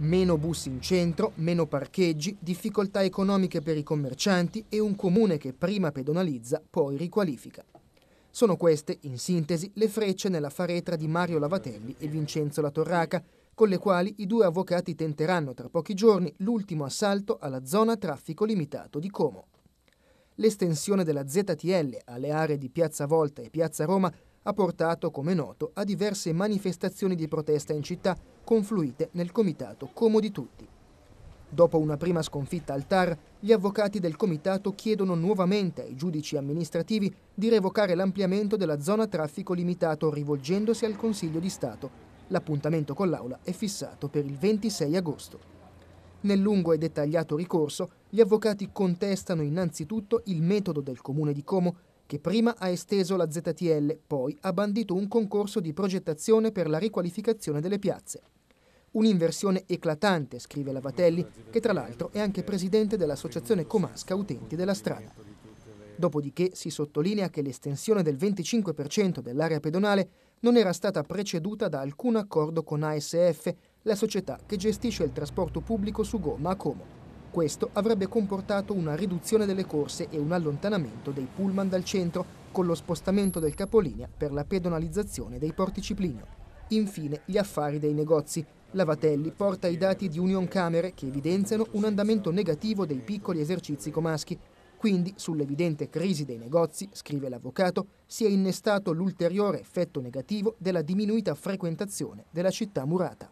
Meno bus in centro, meno parcheggi, difficoltà economiche per i commercianti e un comune che prima pedonalizza, poi riqualifica. Sono queste, in sintesi, le frecce nella faretra di Mario Lavatelli e Vincenzo La Torraca, con le quali i due avvocati tenteranno tra pochi giorni l'ultimo assalto alla zona traffico limitato di Como. L'estensione della ZTL alle aree di Piazza Volta e Piazza Roma ha portato, come noto, a diverse manifestazioni di protesta in città confluite nel comitato Comodi Tutti. Dopo una prima sconfitta al TAR, gli avvocati del comitato chiedono nuovamente ai giudici amministrativi di revocare l'ampliamento della zona traffico limitato rivolgendosi al Consiglio di Stato. L'appuntamento con l'Aula è fissato per il 26 agosto. Nel lungo e dettagliato ricorso, gli avvocati contestano innanzitutto il metodo del Comune di Como che prima ha esteso la ZTL, poi ha bandito un concorso di progettazione per la riqualificazione delle piazze. Un'inversione eclatante, scrive Lavatelli, che tra l'altro è anche presidente dell'Associazione Comasca Utenti della Strada. Dopodiché si sottolinea che l'estensione del 25% dell'area pedonale non era stata preceduta da alcun accordo con ASF, la società che gestisce il trasporto pubblico su gomma a Como. Questo avrebbe comportato una riduzione delle corse e un allontanamento dei pullman dal centro, con lo spostamento del capolinea per la pedonalizzazione dei porti Plinio. Infine gli affari dei negozi. Lavatelli porta i dati di Union Camere che evidenziano un andamento negativo dei piccoli esercizi comaschi, quindi, sull'evidente crisi dei negozi, scrive l'avvocato, si è innestato l'ulteriore effetto negativo della diminuita frequentazione della città murata.